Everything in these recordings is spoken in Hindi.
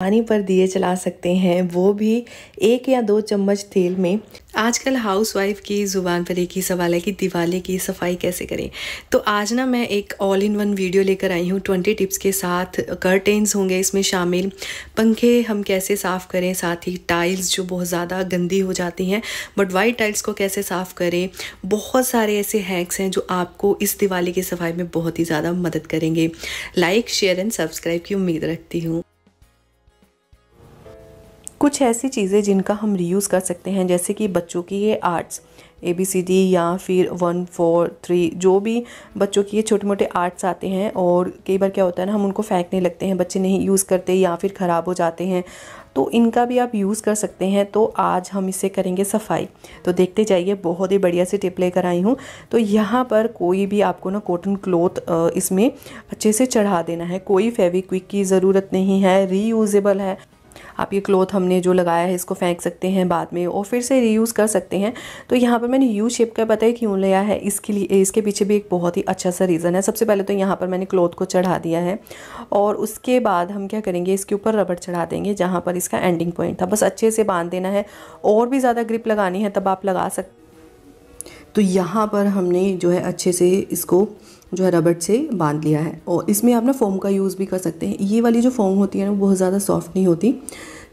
पानी पर दिए चला सकते हैं वो भी एक या दो चम्मच तेल में आजकल हाउसवाइफ की ज़ुबान पर एक ही सवाल है कि दिवाली की सफाई कैसे करें तो आज ना मैं एक ऑल इन वन वीडियो लेकर आई हूँ ट्वेंटी टिप्स के साथ कर्टेंस होंगे इसमें शामिल पंखे हम कैसे साफ़ करें साथ ही टाइल्स जो बहुत ज़्यादा गंदी हो जाती हैं बट वाइट टाइल्स को कैसे साफ़ करें बहुत सारे ऐसे हैक्स हैं जो आपको इस दिवाली की सफाई में बहुत ही ज़्यादा मदद करेंगे लाइक शेयर एंड सब्सक्राइब की उम्मीद रखती हूँ कुछ ऐसी चीज़ें जिनका हम रीयूज़ कर सकते हैं जैसे कि बच्चों की ये arts A B C D या फिर वन फोर थ्री जो भी बच्चों की ये छोटे मोटे आर्ट्स आते हैं और कई बार क्या होता है ना हम उनको फेंकने लगते हैं बच्चे नहीं यूज़ करते या फिर ख़राब हो जाते हैं तो इनका भी आप यूज़ कर सकते हैं तो आज हम इसे करेंगे सफाई तो देखते जाइए बहुत ही बढ़िया से टिप लेकर आई हूँ तो यहाँ पर कोई भी आपको ना कॉटन क्लोथ इसमें अच्छे से चढ़ा देना है कोई फेविक्विक की ज़रूरत नहीं है रीयूज़ेबल है आप ये क्लोथ हमने जो लगाया है इसको फेंक सकते हैं बाद में और फिर से रीयूज़ कर सकते हैं तो यहाँ पर मैंने यू शेप का पता है क्यों लिया है इसके लिए इसके पीछे भी एक बहुत ही अच्छा सा रीज़न है सबसे पहले तो यहाँ पर मैंने क्लोथ को चढ़ा दिया है और उसके बाद हम क्या करेंगे इसके ऊपर रबड़ चढ़ा देंगे जहाँ पर इसका एंडिंग पॉइंट था बस अच्छे से बांध देना है और भी ज़्यादा ग्रिप लगानी है तब आप लगा सकते तो यहाँ पर हमने जो है अच्छे से इसको जो है रबड़ से बांध लिया है और इसमें आप ना फोम का यूज़ भी कर सकते हैं ये वाली जो फोम होती है ना वो बहुत ज़्यादा सॉफ्ट नहीं होती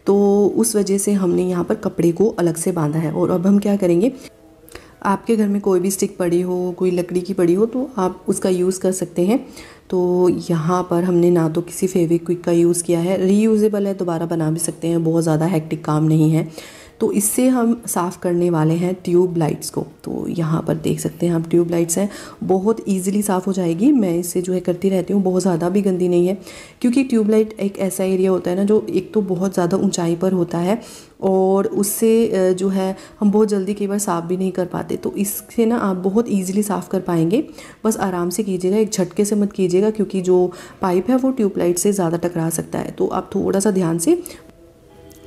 तो उस वजह से हमने यहाँ पर कपड़े को अलग से बांधा है और अब हम क्या करेंगे आपके घर में कोई भी स्टिक पड़ी हो कोई लकड़ी की पड़ी हो तो आप उसका यूज़ कर सकते हैं तो यहाँ पर हमने ना तो किसी फेविक्विक का यूज़ किया है रीयूज़ेबल है दोबारा बना भी सकते हैं बहुत ज़्यादा हैक्टिक काम नहीं है तो इससे हम साफ़ करने वाले हैं ट्यूब लाइट्स को तो यहाँ पर देख सकते हैं हम ट्यूब लाइट्स हैं बहुत ईजिली साफ़ हो जाएगी मैं इससे जो है करती रहती हूँ बहुत ज़्यादा भी गंदी नहीं है क्योंकि ट्यूब लाइट एक ऐसा एरिया होता है ना जो एक तो बहुत ज़्यादा ऊँचाई पर होता है और उससे जो है हम बहुत जल्दी कई बार साफ़ भी नहीं कर पाते तो इससे ना आप बहुत ईजिली साफ़ कर पाएंगे बस आराम से कीजिएगा एक झटके से मत कीजिएगा क्योंकि जो पाइप है वो ट्यूबलाइट से ज़्यादा टकरा सकता है तो आप थोड़ा सा ध्यान से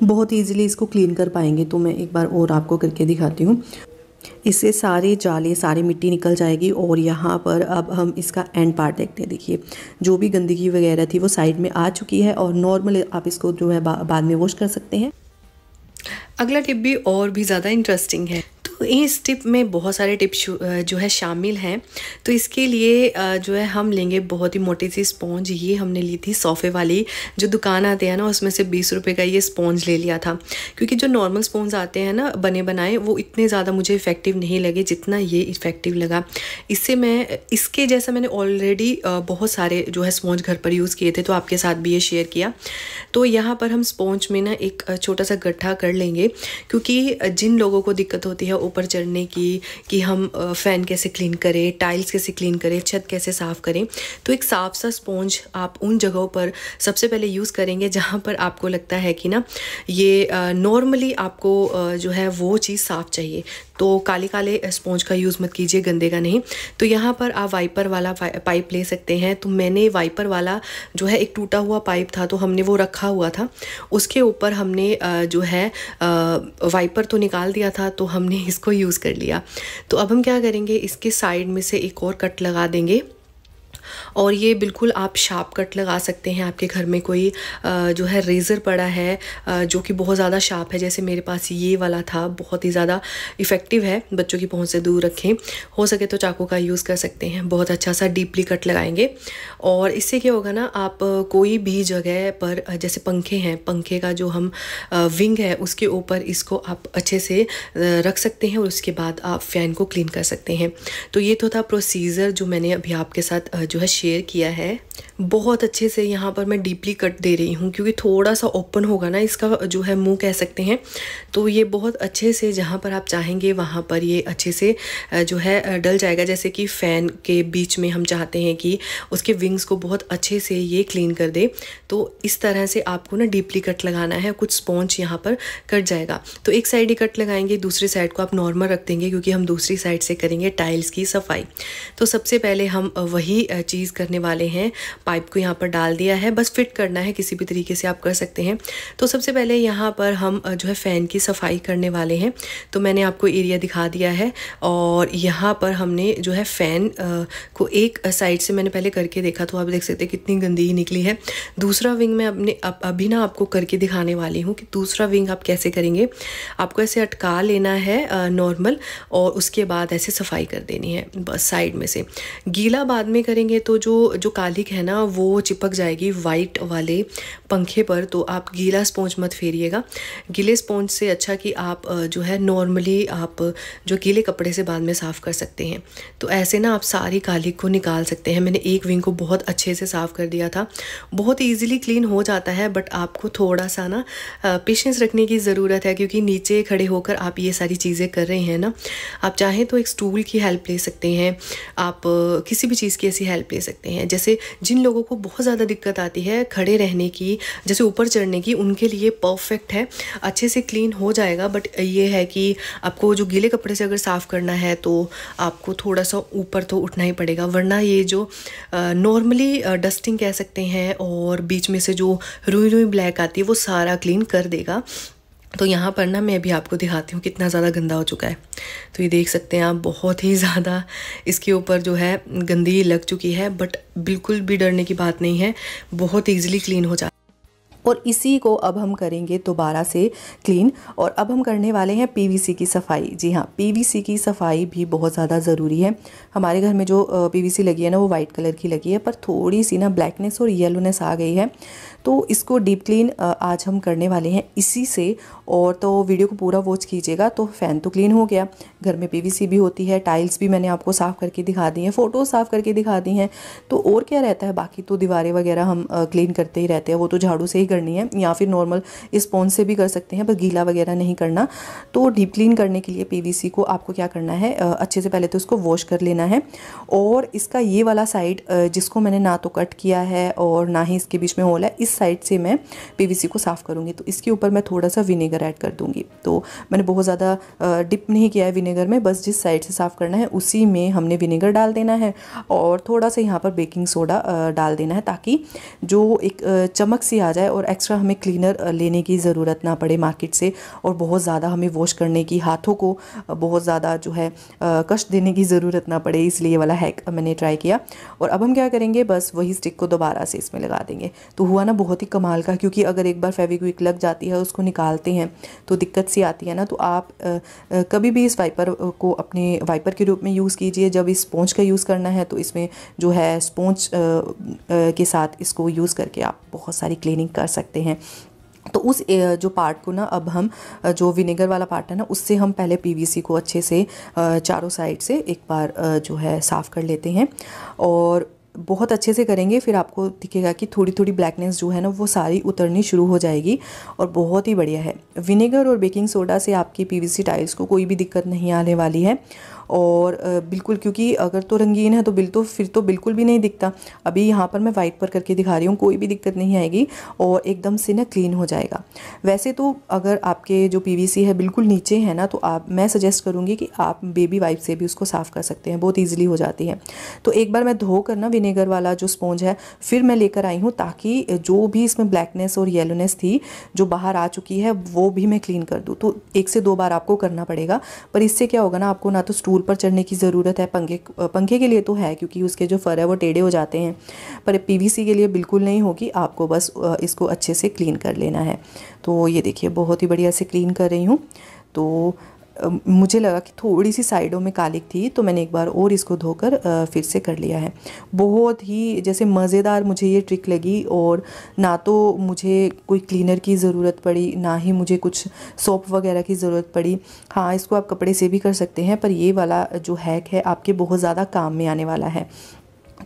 बहुत ईजिली इसको क्लीन कर पाएंगे तो मैं एक बार और आपको करके दिखाती हूँ इससे सारे जाले सारी मिट्टी निकल जाएगी और यहाँ पर अब हम इसका एंड पार्ट देखते हैं देखिए जो भी गंदगी वगैरह थी वो साइड में आ चुकी है और नॉर्मल आप इसको जो है बा, बाद में वॉश कर सकते हैं अगला टिप भी और भी ज़्यादा इंटरेस्टिंग है तो इस टिप में बहुत सारे टिप्स जो है शामिल हैं तो इसके लिए जो है हम लेंगे बहुत ही मोटी सी स्पॉन्ज ये हमने ली थी सोफ़े वाली जो दुकान आते हैं ना उसमें से बीस रुपये का ये स्पॉन्ज ले लिया था क्योंकि जो नॉर्मल स्पॉन्ज आते हैं ना बने बनाए वो इतने ज़्यादा मुझे इफ़ेक्टिव नहीं लगे जितना ये इफ़ेक्टिव लगा इससे मैं इसके जैसा मैंने ऑलरेडी बहुत सारे जो है स्पॉन्ज घर पर यूज़ किए थे तो आपके साथ भी ये शेयर किया तो यहाँ पर हम स्पॉन्ज में ना एक छोटा सा गड्ढा कर लेंगे क्योंकि जिन लोगों को दिक्कत होती है ऊपर चढ़ने की कि हम फ़ैन कैसे क्लीन करें टाइल्स कैसे क्लीन करें छत कैसे साफ़ करें तो एक साफ सा स्पॉन्ज आप उन जगहों पर सबसे पहले यूज़ करेंगे जहाँ पर आपको लगता है कि ना ये नॉर्मली आपको जो है वो चीज़ साफ़ चाहिए तो काले काले स्पॉन्ज का यूज़ मत कीजिए गंदे का नहीं तो यहाँ पर आप वाइपर वाला पाइप ले सकते हैं तो मैंने वाइपर वाला जो है एक टूटा हुआ पाइप था तो हमने वो रखा हुआ था उसके ऊपर हमने जो है वाइपर तो निकाल दिया था तो हमने इसको यूज़ कर लिया तो अब हम क्या करेंगे इसके साइड में से एक और कट लगा देंगे और ये बिल्कुल आप शार्प कट लगा सकते हैं आपके घर में कोई जो है रेज़र पड़ा है जो कि बहुत ज़्यादा शार्प है जैसे मेरे पास ये वाला था बहुत ही ज़्यादा इफ़ेक्टिव है बच्चों की पहुँच से दूर रखें हो सके तो चाकू का यूज़ कर सकते हैं बहुत अच्छा सा डीपली कट लगाएंगे और इससे क्या होगा ना आप कोई भी जगह पर जैसे पंखे हैं पंखे का जो हम विंग है उसके ऊपर इसको आप अच्छे से रख सकते हैं और उसके बाद आप फ़ैन को क्लीन कर सकते हैं तो ये तो था प्रोसीज़र जो मैंने अभी आपके साथ जो है शेयर किया है बहुत अच्छे से यहाँ पर मैं डीपली कट दे रही हूँ क्योंकि थोड़ा सा ओपन होगा ना इसका जो है मुंह कह सकते हैं तो ये बहुत अच्छे से जहाँ पर आप चाहेंगे वहाँ पर ये अच्छे से जो है डल जाएगा जैसे कि फ़ैन के बीच में हम चाहते हैं कि उसके विंग्स को बहुत अच्छे से ये क्लीन कर दे तो इस तरह से आपको ना डीपली कट लगाना है कुछ स्पॉन्च यहाँ पर कट जाएगा तो एक साइड ही कट लगाएंगे दूसरी साइड को आप नॉर्मल रख देंगे क्योंकि हम दूसरी साइड से करेंगे टाइल्स की सफाई तो सबसे पहले हम वही चीज़ चीज़ करने वाले हैं पाइप को यहाँ पर डाल दिया है बस फिट करना है किसी भी तरीके से आप कर सकते हैं तो सबसे पहले यहाँ पर हम जो है फ़ैन की सफाई करने वाले हैं तो मैंने आपको एरिया दिखा दिया है और यहाँ पर हमने जो है फ़ैन को एक साइड से मैंने पहले करके देखा तो आप देख सकते हैं कितनी गंदगी निकली है दूसरा विंग मैं अपने अभी ना आपको करके दिखाने वाली हूँ कि दूसरा विंग आप कैसे करेंगे आपको ऐसे अटका लेना है नॉर्मल और उसके बाद ऐसे सफाई कर देनी है बस साइड में से गीला बाद में करेंगे रखेंगे तो जो जो कालिक है ना वो चिपक जाएगी वाइट वाले पंखे पर तो आप गीला स्पॉन्ज मत फेरिएगा गीले स्पॉन्ज से अच्छा कि आप जो है नॉर्मली आप जो गीले कपड़े से बाद में साफ़ कर सकते हैं तो ऐसे ना आप सारी कालिक को निकाल सकते हैं मैंने एक विंग को बहुत अच्छे से साफ़ कर दिया था बहुत ईजिली क्लीन हो जाता है बट आपको थोड़ा सा ना पेशेंस रखने की ज़रूरत है क्योंकि नीचे खड़े होकर आप ये सारी चीज़ें कर रहे हैं ना आप चाहें तो एक स्टूल की हेल्प ले सकते हैं आप किसी भी चीज़ की ऐसी हेल्प हेल्प ले सकते हैं जैसे जिन लोगों को बहुत ज़्यादा दिक्कत आती है खड़े रहने की जैसे ऊपर चढ़ने की उनके लिए परफेक्ट है अच्छे से क्लीन हो जाएगा बट ये है कि आपको जो गीले कपड़े से अगर साफ़ करना है तो आपको थोड़ा सा ऊपर तो उठना ही पड़ेगा वरना ये जो नॉर्मली डस्टिंग कह सकते हैं और बीच में से जो रुई रुई ब्लैक आती है वो सारा क्लीन कर देगा तो यहाँ पर ना मैं अभी आपको दिखाती हूँ कितना ज़्यादा गंदा हो चुका है तो ये देख सकते हैं आप बहुत ही ज़्यादा इसके ऊपर जो है गंदगी लग चुकी है बट बिल्कुल भी डरने की बात नहीं है बहुत ईजिली क्लीन हो जाता और इसी को अब हम करेंगे दोबारा से क्लीन और अब हम करने वाले हैं पीवीसी की सफ़ाई जी हाँ पीवीसी की सफ़ाई भी बहुत ज़्यादा ज़रूरी है हमारे घर में जो पीवीसी लगी है ना वो वाइट कलर की लगी है पर थोड़ी सी ना ब्लैकनेस और येलोनेस आ गई है तो इसको डीप क्लीन आज हम करने वाले हैं इसी से और तो वीडियो को पूरा वॉच कीजिएगा तो फ़ैन तो क्लीन हो गया घर में पीवीसी भी होती है टाइल्स भी मैंने आपको साफ़ करके दिखा दी हैं फ़ोटो साफ़ करके दिखा दी हैं तो और क्या रहता है बाकी तो दीवारें वगैरह हम क्लीन करते ही रहते हैं वो तो झाड़ू से ही करनी है या फिर नॉर्मल स्पॉन्ज से भी कर सकते हैं पर गीला वगैरह नहीं करना तो डीप क्लीन करने के लिए पी को आपको क्या करना है अच्छे से पहले तो उसको वॉश कर लेना है और इसका ये वाला साइड जिसको मैंने ना तो कट किया है और ना ही इसके बीच में होल है इस साइड से मैं पी को साफ़ करूँगी तो इसके ऊपर मैं थोड़ा सा विनेगर विनेगर ऐड कर दूंगी तो मैंने बहुत ज़्यादा डिप नहीं किया है विनेगर में बस जिस साइड से साफ़ करना है उसी में हमने विनेगर डाल देना है और थोड़ा सा यहाँ पर बेकिंग सोडा डाल देना है ताकि जो एक चमक सी आ जाए और एक्स्ट्रा हमें क्लीनर लेने की ज़रूरत ना पड़े मार्केट से और बहुत ज़्यादा हमें वॉश करने की हाथों को बहुत ज़्यादा जो है कष्ट देने की ज़रूरत ना पड़े इसलिए वाला हैक मैंने ट्राई किया और अब हम क्या करेंगे बस वही स्टिक को दोबारा से इसमें लगा देंगे तो हुआ ना बहुत ही कमाल का क्योंकि अगर एक बार फेविक्विक लग जाती है उसको निकालते हैं है तो दिक्कत सी आती है ना तो आप कभी भी इस वाइपर को अपने वाइपर के रूप में यूज़ कीजिए जब इस स्पोंज का यूज़ करना है तो इसमें जो है स्पोंज के साथ इसको यूज़ करके आप बहुत सारी क्लीनिंग कर सकते हैं तो उस जो पार्ट को ना अब हम जो विनेगर वाला पार्ट है ना उससे हम पहले पीवीसी को अच्छे से चारों साइड से एक बार जो है साफ़ कर लेते हैं और बहुत अच्छे से करेंगे फिर आपको दिखेगा कि थोड़ी थोड़ी ब्लैकनेस जो है ना वो सारी उतरनी शुरू हो जाएगी और बहुत ही बढ़िया है विनेगर और बेकिंग सोडा से आपकी पीवीसी टाइल्स को कोई भी दिक्कत नहीं आने वाली है और बिल्कुल क्योंकि अगर तो रंगीन है तो बिल तो फिर तो बिल्कुल भी नहीं दिखता अभी यहाँ पर मैं वाइट पर करके दिखा रही हूँ कोई भी दिक्कत नहीं आएगी और एकदम से ना क्लीन हो जाएगा वैसे तो अगर आपके जो पी है बिल्कुल नीचे है ना तो आप मैं सजेस्ट करूँगी कि आप बेबी वाइप से भी उसको साफ़ कर सकते हैं बहुत ईजिली हो जाती है तो एक बार मैं धो कर ना विनेगर वाला जो स्पॉन्ज है फिर मैं लेकर आई हूँ ताकि जो भी इसमें ब्लैकनेस और येलोनेस थी जो बाहर आ चुकी है वो भी मैं क्लीन कर दूँ तो एक से दो बार आपको करना पड़ेगा पर इससे क्या होगा ना आपको ना तो स्टूल दूर पर चढ़ने की ज़रूरत है पंखे पंखे के लिए तो है क्योंकि उसके जो फ़र है वो टेढ़े हो जाते हैं पर पीवीसी के लिए बिल्कुल नहीं होगी आपको बस इसको अच्छे से क्लीन कर लेना है तो ये देखिए बहुत ही बढ़िया से क्लीन कर रही हूँ तो मुझे लगा कि थोड़ी सी साइडों में कालिक थी तो मैंने एक बार और इसको धोकर फिर से कर लिया है बहुत ही जैसे मज़ेदार मुझे ये ट्रिक लगी और ना तो मुझे कोई क्लीनर की ज़रूरत पड़ी ना ही मुझे कुछ सोप वगैरह की ज़रूरत पड़ी हाँ इसको आप कपड़े से भी कर सकते हैं पर ये वाला जो हैक है आपके बहुत ज़्यादा काम में आने वाला है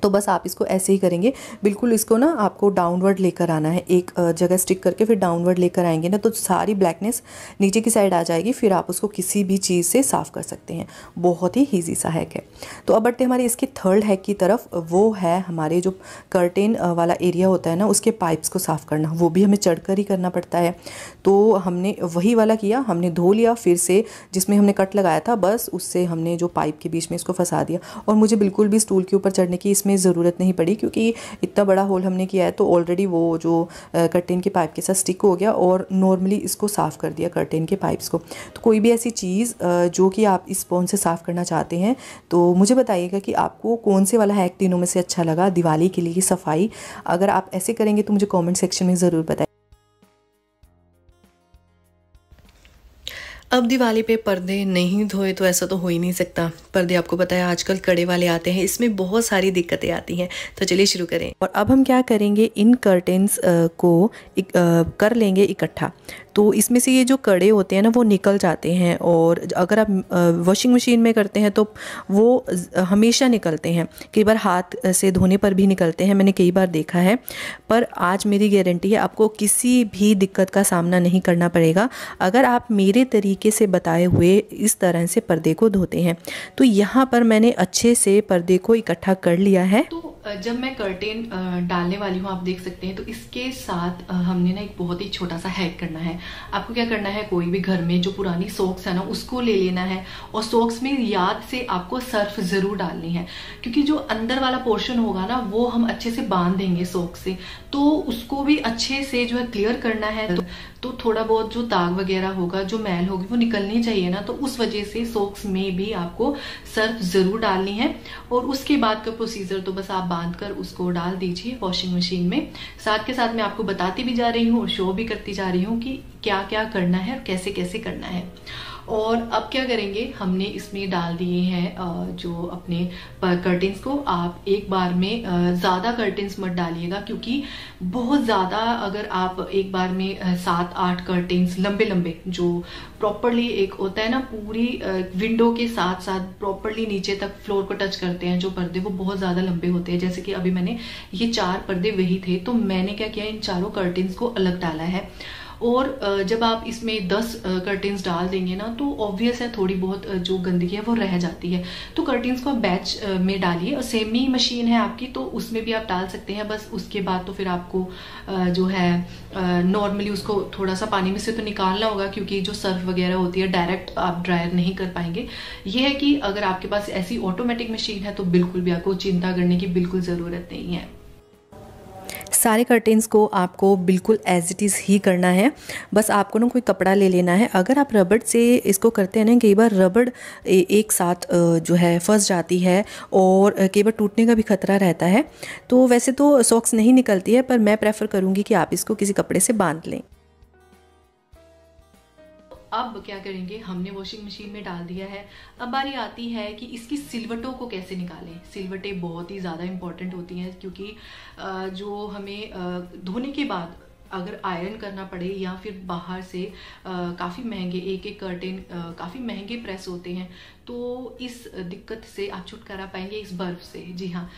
तो बस आप इसको ऐसे ही करेंगे बिल्कुल इसको ना आपको डाउनवर्ड लेकर आना है एक जगह स्टिक करके फिर डाउनवर्ड लेकर आएंगे ना तो सारी ब्लैकनेस नीचे की साइड आ जाएगी फिर आप उसको किसी भी चीज़ से साफ़ कर सकते हैं बहुत ही ईजी सा हैक है तो अब बढ़ते हमारे इसके थर्ड हैक की तरफ वो है हमारे जो कर्टेन वाला एरिया होता है ना उसके पाइप्स को साफ़ करना वो भी हमें चढ़कर ही करना पड़ता है तो हमने वही वाला किया हमने धो लिया फिर से जिसमें हमने कट लगाया था बस उससे हमने जो पाइप के बीच में इसको फंसा दिया और मुझे बिल्कुल भी स्टूल के ऊपर चढ़ने की इसमें इसमें ज़रूरत नहीं पड़ी क्योंकि इतना बड़ा होल हमने किया है तो ऑलरेडी वो जो कर्टेन के पाइप के साथ स्टिक हो गया और नॉर्मली इसको साफ़ कर दिया कर्टेन के पाइप्स को तो कोई भी ऐसी चीज़ जो कि आप इस स्पॉन्ज से साफ़ करना चाहते हैं तो मुझे बताइएगा कि आपको कौन से वाला हैक तीनों में से अच्छा लगा दिवाली के लिए सफ़ाई अगर आप ऐसे करेंगे तो मुझे कॉमेंट सेक्शन में ज़रूर बताइए अब दिवाली पे पर्दे नहीं धोए तो ऐसा तो हो ही नहीं सकता पर्दे आपको पता है आजकल कड़े वाले आते हैं इसमें बहुत सारी दिक्कतें आती हैं तो चलिए शुरू करें और अब हम क्या करेंगे इन कर्टेंस को कर लेंगे इकट्ठा तो इसमें से ये जो कड़े होते हैं ना वो निकल जाते हैं और अगर आप वॉशिंग मशीन में करते हैं तो वो हमेशा निकलते हैं कई बार हाथ से धोने पर भी निकलते हैं मैंने कई बार देखा है पर आज मेरी गारंटी है आपको किसी भी दिक्कत का सामना नहीं करना पड़ेगा अगर आप मेरे तरीके से बताए हुए इस तरह से पर्दे को धोते हैं तो यहाँ पर मैंने अच्छे से पर्दे को इकट्ठा कर लिया है तो जब मैं कर्टेन डालने वाली हूँ आप देख सकते हैं तो इसके साथ हमने ना एक बहुत ही छोटा सा हैक करना है आपको क्या करना है कोई भी घर में जो पुरानी सॉक्स है ना उसको ले लेना है और सॉक्स में याद से आपको सर्फ ज़रूर डालनी है क्योंकि जो अंदर वाला पोर्शन होगा ना वो हम अच्छे से बांध देंगे सॉक्स से तो उसको भी अच्छे से जो है क्लियर करना है तो तो थोड़ा बहुत जो दाग वगैरह होगा जो मैल होगी वो निकलनी चाहिए ना तो उस वजह से सोक्स में भी आपको सर्फ ज़रूर डालनी है और उसके बाद का प्रोसीजर तो बस आप बांध कर उसको डाल दीजिए वॉशिंग मशीन में साथ के साथ मैं आपको बताती भी जा रही हूँ और शो भी करती जा रही हूँ कि क्या क्या करना है और कैसे कैसे करना है और अब क्या करेंगे हमने इसमें डाल दिए हैं जो अपने कर्टेंस को आप एक बार में ज़्यादा कर्टेंस मत डालिएगा क्योंकि बहुत ज़्यादा अगर आप एक बार में सात आठ कर्टेंस लंबे लंबे जो प्रॉपरली एक होता है ना पूरी विंडो के साथ साथ प्रॉपरली नीचे तक फ्लोर को टच करते हैं जो पर्दे वो बहुत ज़्यादा लंबे होते हैं जैसे कि अभी मैंने ये चार पर्दे वही थे तो मैंने क्या किया इन चारों कर्टेंस को अलग डाला है और जब आप इसमें दस कर्टन्स डाल देंगे ना तो ऑब्वियस है थोड़ी बहुत जो गंदगी है वो रह जाती है तो कर्टन्स को आप बैच में डालिए और सेमी मशीन है आपकी तो उसमें भी आप डाल सकते हैं बस उसके बाद तो फिर आपको जो है नॉर्मली उसको थोड़ा सा पानी में से तो निकालना होगा क्योंकि जो सर्फ वगैरह होती है डायरेक्ट आप ड्रायर नहीं कर पाएंगे ये है कि अगर आपके पास ऐसी ऑटोमेटिक मशीन है तो बिल्कुल भी आपको चिंता करने की बिल्कुल ज़रूरत नहीं है सारे कर्टेंस को आपको बिल्कुल एज इट इज़ ही करना है बस आपको ना कोई कपड़ा ले लेना है अगर आप रबड़ से इसको करते हैं ना कई बार रबड़ एक साथ जो है फंस जाती है और कई बार टूटने का भी खतरा रहता है तो वैसे तो सॉक्स नहीं निकलती है पर मैं प्रेफर करूँगी कि आप इसको किसी कपड़े से बांध लें अब क्या करेंगे हमने वॉशिंग मशीन में डाल दिया है अब बारी आती है कि इसकी सिलवटों को कैसे निकालें सिलवटें बहुत ही ज़्यादा इम्पॉर्टेंट होती हैं क्योंकि जो हमें धोने के बाद अगर आयरन करना पड़े या फिर बाहर से काफ़ी महंगे एक एक कर्टेन काफ़ी महंगे प्रेस होते हैं तो इस दिक्कत से आप छुटकारा पाएंगे इस बर्फ़ से जी हाँ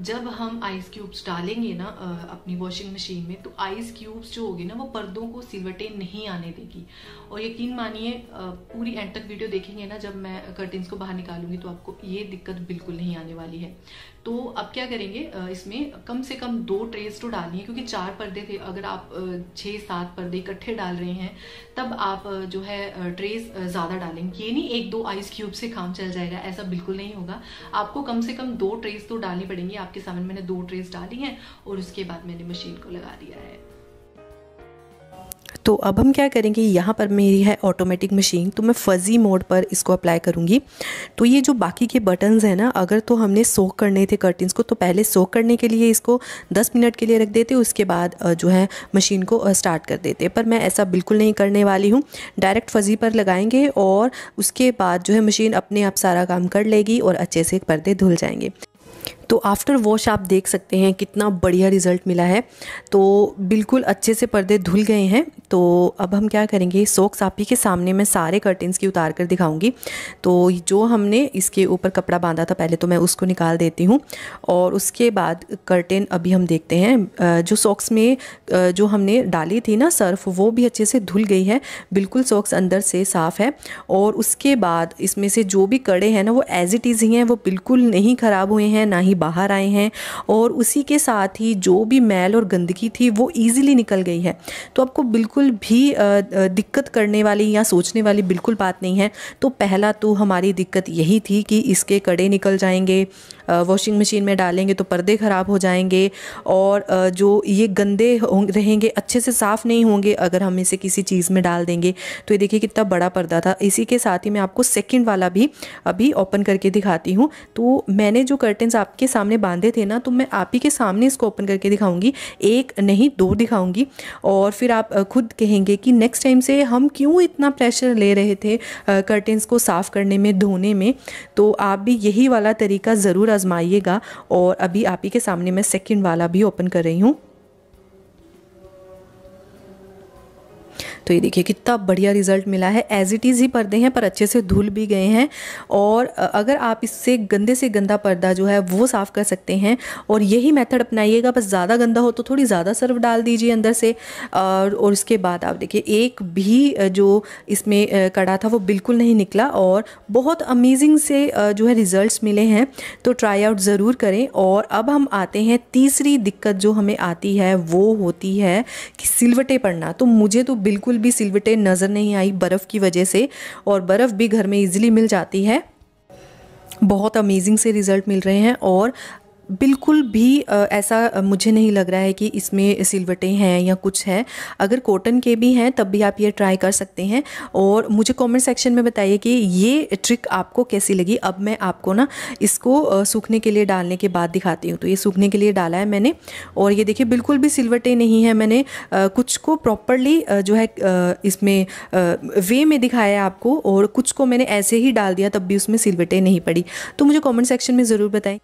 जब हम आइस क्यूब्स डालेंगे ना अपनी वॉशिंग मशीन में तो आइस क्यूब्स जो होगी ना वो पर्दों को सिलवटे नहीं आने देगी और यकीन मानिए पूरी एंड तक वीडियो देखेंगे ना जब मैं कर्टिन को बाहर निकालूंगी तो आपको ये दिक्कत बिल्कुल नहीं आने वाली है तो अब क्या करेंगे इसमें कम से कम दो ट्रेस तो डालनी है क्योंकि चार पर्दे थे अगर आप छः सात पर्दे इकट्ठे डाल रहे हैं तब आप जो है ट्रेस ज़्यादा डालेंगे ये नहीं एक दो आइस क्यूब से काम चल जाएगा ऐसा बिल्कुल नहीं होगा आपको कम से कम दो ट्रेस तो डालनी पड़ेंगी आपके सामने मैंने दो ट्रेस डाली हैं और उसके बाद मैंने मशीन को लगा दिया है तो अब हम क्या करेंगे यहाँ पर मेरी है ऑटोमेटिक मशीन तो मैं फज़ी मोड पर इसको अप्लाई करूँगी तो ये जो बाकी के बटन्स हैं ना अगर तो हमने सोख करने थे कर्टन्स को तो पहले सोख करने के लिए इसको दस मिनट के लिए रख देते उसके बाद जो है मशीन को स्टार्ट कर देते पर मैं ऐसा बिल्कुल नहीं करने वाली हूँ डायरेक्ट फज़ी पर लगाएंगे और उसके बाद जो है मशीन अपने आप सारा काम कर लेगी और अच्छे से पर्दे धुल जाएंगे तो आफ्टर वॉश आप देख सकते हैं कितना बढ़िया रिज़ल्ट मिला है तो बिल्कुल अच्छे से पर्दे धुल गए हैं तो अब हम क्या करेंगे सॉक्स आप ही के सामने मैं सारे कर्टन्स की उतार कर दिखाऊंगी तो जो हमने इसके ऊपर कपड़ा बांधा था पहले तो मैं उसको निकाल देती हूँ और उसके बाद कर्टेन अभी हम देखते हैं जो सॉक्स में जो हमने डाली थी ना सर्फ वो भी अच्छे से धुल गई है बिल्कुल सॉक्स अंदर से साफ़ है और उसके बाद इसमें से जो भी कड़े हैं ना वो एज़ इट इज़ ही हैं वो बिल्कुल नहीं ख़राब हुए हैं ना ही ही बाहर आए हैं और उसी के साथ ही जो भी मैल और गंदगी थी वो ईज़िली निकल गई है तो आपको बिल्कुल भी दिक्कत करने वाली या सोचने वाली बिल्कुल बात नहीं है तो पहला तो हमारी दिक्कत यही थी कि इसके कड़े निकल जाएंगे वॉशिंग मशीन में डालेंगे तो पर्दे ख़राब हो जाएंगे और जो ये गंदे रहेंगे अच्छे से साफ़ नहीं होंगे अगर हम इसे किसी चीज़ में डाल देंगे तो ये देखिए कितना बड़ा पर्दा था इसी के साथ ही मैं आपको सेकेंड वाला भी अभी ओपन करके दिखाती हूँ तो मैंने जो कर्टन्स आपके सामने बांधे थे ना तो मैं आप ही के सामने इसको ओपन करके दिखाऊंगी एक नहीं दो दिखाऊंगी और फिर आप खुद कहेंगे कि नेक्स्ट टाइम से हम क्यों इतना प्रेशर ले रहे थे कर्टन्स को साफ़ करने में धोने में तो आप भी यही वाला तरीका ज़रूर आज़माइएगा और अभी आप ही के सामने मैं सेकेंड वाला भी ओपन कर रही हूँ तो ये देखिए कितना बढ़िया रिजल्ट मिला है एज इट इज़ ही पर्दे हैं पर अच्छे से धुल भी गए हैं और अगर आप इससे गंदे से गंदा पर्दा जो है वो साफ़ कर सकते हैं और यही मेथड अपनाइएगा बस ज़्यादा गंदा हो तो थोड़ी ज़्यादा सर्फ डाल दीजिए अंदर से और, और उसके बाद आप देखिए एक भी जो इसमें कड़ा था वो बिल्कुल नहीं निकला और बहुत अमेजिंग से जो है रिज़ल्ट मिले हैं तो ट्राई आउट ज़रूर करें और अब हम आते हैं तीसरी दिक्कत जो हमें आती है वो होती है कि सिलवटे पड़ना तो मुझे तो बिल्कुल बिल्कुल भी सिलवटें नज़र नहीं आई बर्फ़ की वजह से और बर्फ़ भी घर में ईजिली मिल जाती है बहुत अमेजिंग से रिज़ल्ट मिल रहे हैं और बिल्कुल भी ऐसा मुझे नहीं लग रहा है कि इसमें सिलवटें हैं या कुछ है अगर कॉटन के भी हैं तब भी आप ये ट्राई कर सकते हैं और मुझे कमेंट सेक्शन में बताइए कि ये ट्रिक आपको कैसी लगी अब मैं आपको ना इसको सूखने के लिए डालने के बाद दिखाती हूँ तो ये सूखने के लिए डाला है मैंने और ये देखिए बिल्कुल भी सिलवटें नहीं है मैंने कुछ को प्रॉपरली जो है इसमें वे में दिखाया आपको और कुछ को मैंने ऐसे ही डाल दिया तब भी उसमें सिलवटें नहीं पड़ी तो मुझे कॉमेंट सेक्शन में ज़रूर बताएँ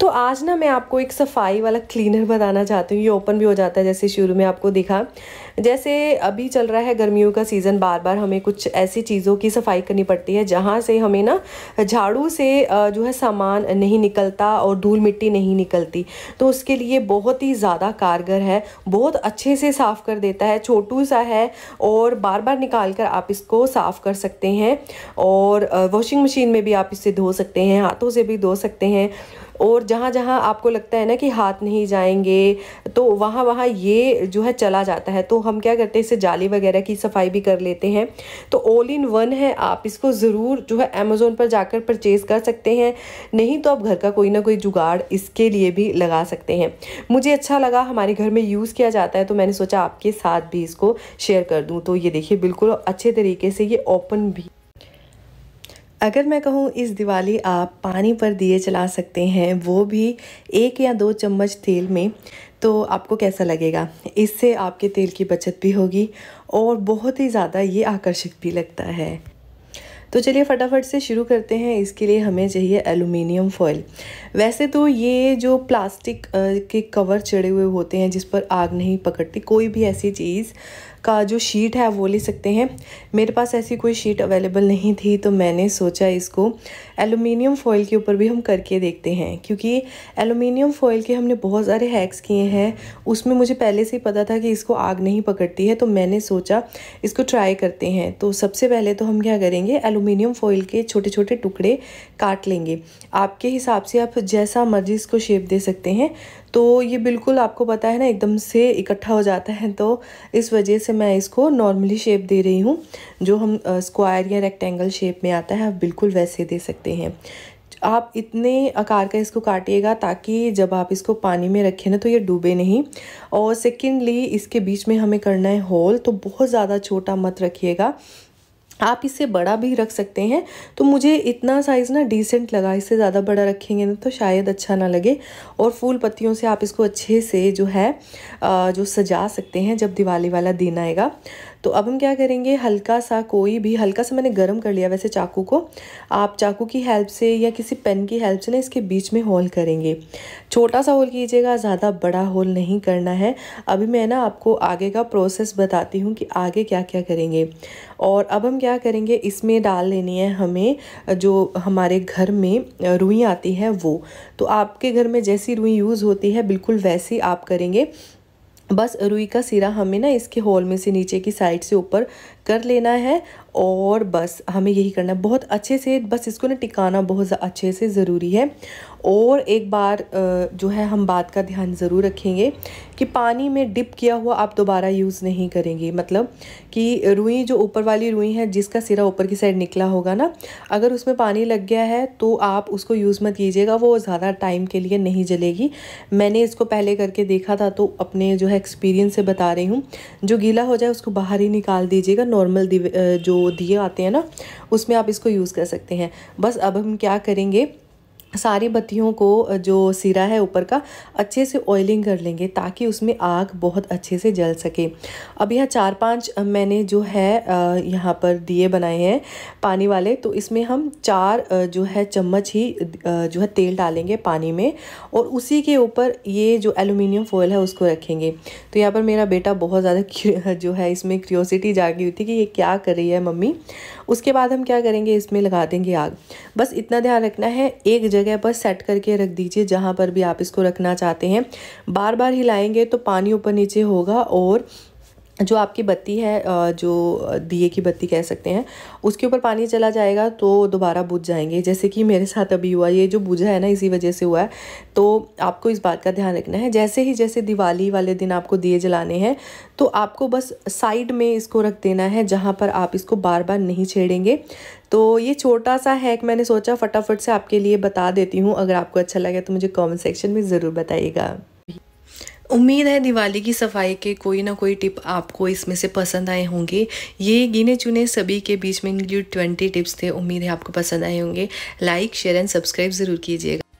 तो आज ना मैं आपको एक सफाई वाला क्लीनर बताना चाहती हूँ ये ओपन भी हो जाता है जैसे शुरू में आपको दिखा जैसे अभी चल रहा है गर्मियों का सीज़न बार बार हमें कुछ ऐसी चीज़ों की सफाई करनी पड़ती है जहाँ से हमें ना झाड़ू से जो है सामान नहीं निकलता और धूल मिट्टी नहीं निकलती तो उसके लिए बहुत ही ज़्यादा कारगर है बहुत अच्छे से साफ़ कर देता है छोटू सा है और बार बार निकाल कर आप इसको साफ़ कर सकते हैं और वॉशिंग मशीन में भी आप इसे धो सकते हैं हाथों से भी धो सकते हैं और जहाँ जहाँ आपको लगता है ना कि हाथ नहीं जाएंगे तो वहाँ वहाँ ये जो है चला जाता है तो हम क्या करते हैं इसे जाली वगैरह की सफाई भी कर लेते हैं तो ऑल इन वन है आप इसको ज़रूर जो है अमेज़ोन पर जाकर परचेज़ कर सकते हैं नहीं तो आप घर का कोई ना कोई जुगाड़ इसके लिए भी लगा सकते हैं मुझे अच्छा लगा हमारे घर में यूज़ किया जाता है तो मैंने सोचा आपके साथ भी इसको शेयर कर दूँ तो ये देखिए बिल्कुल अच्छे तरीके से ये ओपन भी अगर मैं कहूँ इस दिवाली आप पानी पर दिए चला सकते हैं वो भी एक या दो चम्मच तेल में तो आपको कैसा लगेगा इससे आपके तेल की बचत भी होगी और बहुत ही ज़्यादा ये आकर्षक भी लगता है तो चलिए फटाफट से शुरू करते हैं इसके लिए हमें चाहिए एलुमिनियम फॉयल वैसे तो ये जो प्लास्टिक के कवर चढ़े हुए होते हैं जिस पर आग नहीं पकड़ती कोई भी ऐसी चीज़ का जो शीट है वो ले सकते हैं मेरे पास ऐसी कोई शीट अवेलेबल नहीं थी तो मैंने सोचा इसको एलुमिनियम फॉयल के ऊपर भी हम करके देखते हैं क्योंकि एलुमिनियम फॉयल के हमने बहुत सारे हैक्स किए हैं उसमें मुझे पहले से ही पता था कि इसको आग नहीं पकड़ती है तो मैंने सोचा इसको ट्राई करते हैं तो सबसे पहले तो हम क्या करेंगे एलुमिनियम फॉयल के छोटे छोटे टुकड़े काट लेंगे आपके हिसाब से आप जैसा मर्जी इसको शेप दे सकते हैं तो ये बिल्कुल आपको पता है ना एकदम से इकट्ठा हो जाता है तो इस वजह से से मैं इसको नॉर्मली शेप दे रही हूँ जो हम स्क्वायर या रेक्टेंगल शेप में आता है आप बिल्कुल वैसे दे सकते हैं आप इतने आकार का इसको काटिएगा ताकि जब आप इसको पानी में रखें ना तो ये डूबे नहीं और सेकेंडली इसके बीच में हमें करना है होल तो बहुत ज़्यादा छोटा मत रखिएगा आप इसे बड़ा भी रख सकते हैं तो मुझे इतना साइज़ ना डिसेंट लगा इससे ज़्यादा बड़ा रखेंगे ना तो शायद अच्छा ना लगे और फूल पत्तियों से आप इसको अच्छे से जो है जो सजा सकते हैं जब दिवाली वाला दिन आएगा तो अब हम क्या करेंगे हल्का सा कोई भी हल्का सा मैंने गर्म कर लिया वैसे चाकू को आप चाकू की हेल्प से या किसी पेन की हेल्प से ना इसके बीच में होल करेंगे छोटा सा होल कीजिएगा ज़्यादा बड़ा होल नहीं करना है अभी मैं ना आपको आगे का प्रोसेस बताती हूँ कि आगे क्या क्या करेंगे और अब हम क्या करेंगे इसमें डाल लेनी है हमें जो हमारे घर में रुई आती है वो तो आपके घर में जैसी रुई यूज़ होती है बिल्कुल वैसी आप करेंगे बस रुई का सिरा हमें ना इसके होल में से नीचे की साइड से ऊपर कर लेना है और बस हमें यही करना है बहुत अच्छे से बस इसको ना टिकाना बहुत अच्छे से ज़रूरी है और एक बार जो है हम बात का ध्यान ज़रूर रखेंगे कि पानी में डिप किया हुआ आप दोबारा यूज़ नहीं करेंगे मतलब कि रुई जो ऊपर वाली रुई है जिसका सिरा ऊपर की साइड निकला होगा ना अगर उसमें पानी लग गया है तो आप उसको यूज़ मत कीजिएगा वो ज़्यादा टाइम के लिए नहीं जलेगी मैंने इसको पहले करके देखा था तो अपने जो है एक्सपीरियंस से बता रही हूँ जो गीला हो जाए उसको बाहर ही निकाल दीजिएगा नॉर्मल जो दिए आते हैं ना उसमें आप इसको यूज़ कर सकते हैं बस अब हम क्या करेंगे सारी बत्तियों को जो सिरा है ऊपर का अच्छे से ऑयलिंग कर लेंगे ताकि उसमें आग बहुत अच्छे से जल सके अब यहाँ चार पांच मैंने जो है यहाँ पर दिए बनाए हैं पानी वाले तो इसमें हम चार जो है चम्मच ही जो है तेल डालेंगे पानी में और उसी के ऊपर ये जो एलुमिनियम फॉयल है उसको रखेंगे तो यहाँ पर मेरा बेटा बहुत ज़्यादा जो है इसमें क्रियोसिटी जागी हुई थी कि ये क्या कर रही है मम्मी उसके बाद हम क्या करेंगे इसमें लगा देंगे आग बस इतना ध्यान रखना है एक जगह पर सेट करके रख दीजिए जहाँ पर भी आप इसको रखना चाहते हैं बार बार हिलाएंगे तो पानी ऊपर नीचे होगा और जो आपकी बत्ती है जो दिए की बत्ती कह सकते हैं उसके ऊपर पानी चला जाएगा तो दोबारा बुझ जाएंगे जैसे कि मेरे साथ अभी हुआ ये जो बुझा है ना इसी वजह से हुआ है तो आपको इस बात का ध्यान रखना है जैसे ही जैसे दिवाली वाले दिन आपको दिए जलाने हैं तो आपको बस साइड में इसको रख देना है जहाँ पर आप इसको बार बार नहीं छेड़ेंगे तो ये छोटा सा हैक मैंने सोचा फटाफट से आपके लिए बता देती हूँ अगर आपको अच्छा लगे तो मुझे कॉमेंट सेक्शन में ज़रूर बताइएगा उम्मीद है दिवाली की सफाई के कोई ना कोई टिप आपको इसमें से पसंद आए होंगे ये गिने चुने सभी के बीच में इंक्लूड ट्वेंटी टिप्स थे उम्मीद है आपको पसंद आए होंगे लाइक शेयर एंड सब्सक्राइब ज़रूर कीजिएगा